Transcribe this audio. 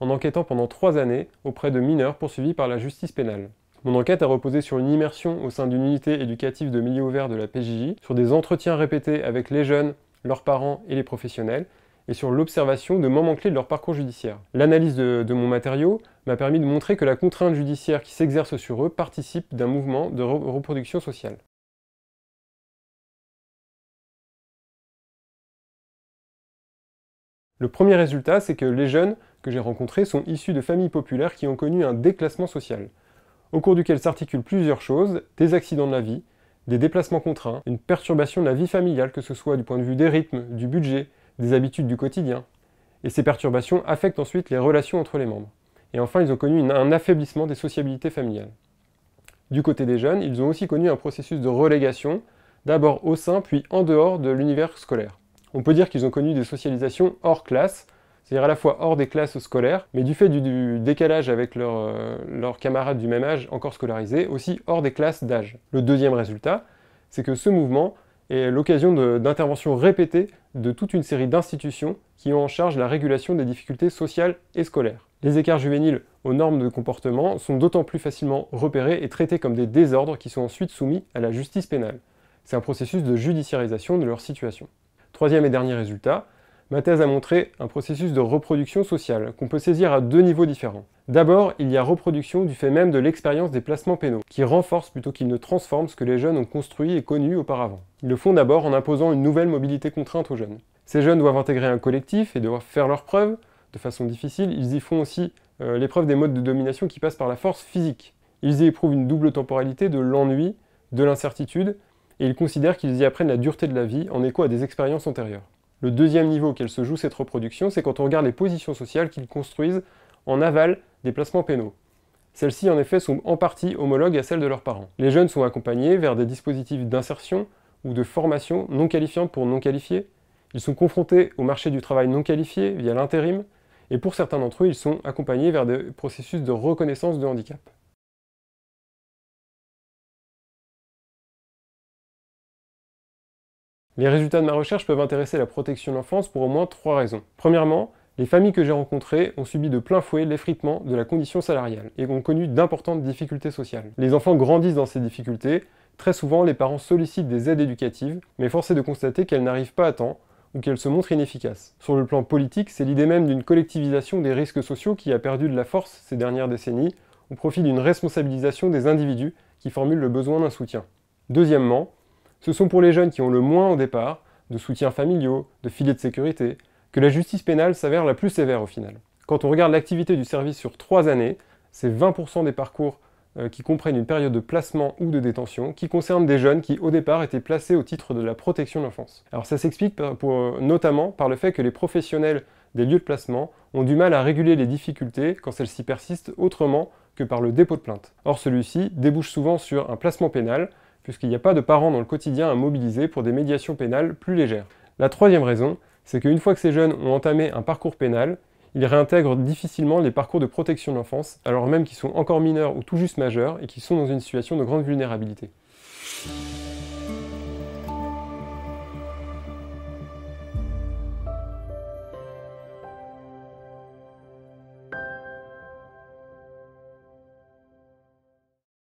en enquêtant pendant trois années auprès de mineurs poursuivis par la justice pénale. Mon enquête a reposé sur une immersion au sein d'une unité éducative de milieu ouvert de la PJJ, sur des entretiens répétés avec les jeunes, leurs parents et les professionnels, et sur l'observation de moments clés de leur parcours judiciaire. L'analyse de, mon matériau m'a permis de montrer que la contrainte judiciaire qui s'exerce sur eux participe d'un mouvement de reproduction sociale. Le premier résultat, c'est que les jeunes que j'ai rencontrés sont issus de familles populaires qui ont connu un déclassement social, au cours duquel s'articulent plusieurs choses, des accidents de la vie, des déplacements contraints, une perturbation de la vie familiale, que ce soit du point de vue des rythmes, du budget, des habitudes du quotidien. Et ces perturbations affectent ensuite les relations entre les membres. Et enfin, ils ont connu un affaiblissement des sociabilités familiales. Du côté des jeunes, ils ont aussi connu un processus de relégation, d'abord au sein puis en dehors de l'univers scolaire on peut dire qu'ils ont connu des socialisations hors classe, c'est-à-dire à la fois hors des classes scolaires, mais du fait du, décalage avec euh, leurs camarades du même âge encore scolarisés, aussi hors des classes d'âge. Le deuxième résultat, c'est que ce mouvement est l'occasion d'interventions répétées de toute une série d'institutions qui ont en charge la régulation des difficultés sociales et scolaires. Les écarts juvéniles aux normes de comportement sont d'autant plus facilement repérés et traités comme des désordres qui sont ensuite soumis à la justice pénale. C'est un processus de judiciarisation de leur situation. Troisième et dernier résultat, ma thèse a montré un processus de reproduction sociale qu'on peut saisir à deux niveaux différents. D'abord, il y a reproduction du fait même de l'expérience des placements pénaux, qui renforce plutôt qu'ils ne transforment ce que les jeunes ont construit et connu auparavant. Ils le font d'abord en imposant une nouvelle mobilité contrainte aux jeunes. Ces jeunes doivent intégrer un collectif et doivent faire leurs preuves, de façon difficile, ils y font aussi euh, l'épreuve des modes de domination qui passent par la force physique. Ils y éprouvent une double temporalité de l'ennui, de l'incertitude et ils considèrent qu'ils y apprennent la dureté de la vie en écho à des expériences antérieures. Le deuxième niveau auquel se joue cette reproduction, c'est quand on regarde les positions sociales qu'ils construisent en aval des placements pénaux. Celles-ci, en effet, sont en partie homologues à celles de leurs parents. Les jeunes sont accompagnés vers des dispositifs d'insertion ou de formation non qualifiante pour non qualifiés. Ils sont confrontés au marché du travail non qualifié via l'intérim, et pour certains d'entre eux, ils sont accompagnés vers des processus de reconnaissance de handicap. Les résultats de ma recherche peuvent intéresser la protection de l'enfance pour au moins trois raisons. Premièrement, les familles que j'ai rencontrées ont subi de plein fouet l'effritement de la condition salariale et ont connu d'importantes difficultés sociales. Les enfants grandissent dans ces difficultés, très souvent les parents sollicitent des aides éducatives, mais force est de constater qu'elles n'arrivent pas à temps ou qu'elles se montrent inefficaces. Sur le plan politique, c'est l'idée même d'une collectivisation des risques sociaux qui a perdu de la force ces dernières décennies, au profit d'une responsabilisation des individus qui formulent le besoin d'un soutien. Deuxièmement, ce sont pour les jeunes qui ont le moins au départ de soutiens familiaux, de filets de sécurité, que la justice pénale s'avère la plus sévère au final. Quand on regarde l'activité du service sur trois années, c'est 20% des parcours euh, qui comprennent une période de placement ou de détention, qui concernent des jeunes qui au départ étaient placés au titre de la protection de l'enfance. Alors ça s'explique euh, notamment par le fait que les professionnels des lieux de placement ont du mal à réguler les difficultés quand celles-ci persistent autrement que par le dépôt de plainte. Or celui-ci débouche souvent sur un placement pénal puisqu'il n'y a pas de parents dans le quotidien à mobiliser pour des médiations pénales plus légères. La troisième raison, c'est qu'une fois que ces jeunes ont entamé un parcours pénal, ils réintègrent difficilement les parcours de protection de l'enfance, alors même qu'ils sont encore mineurs ou tout juste majeurs et qu'ils sont dans une situation de grande vulnérabilité.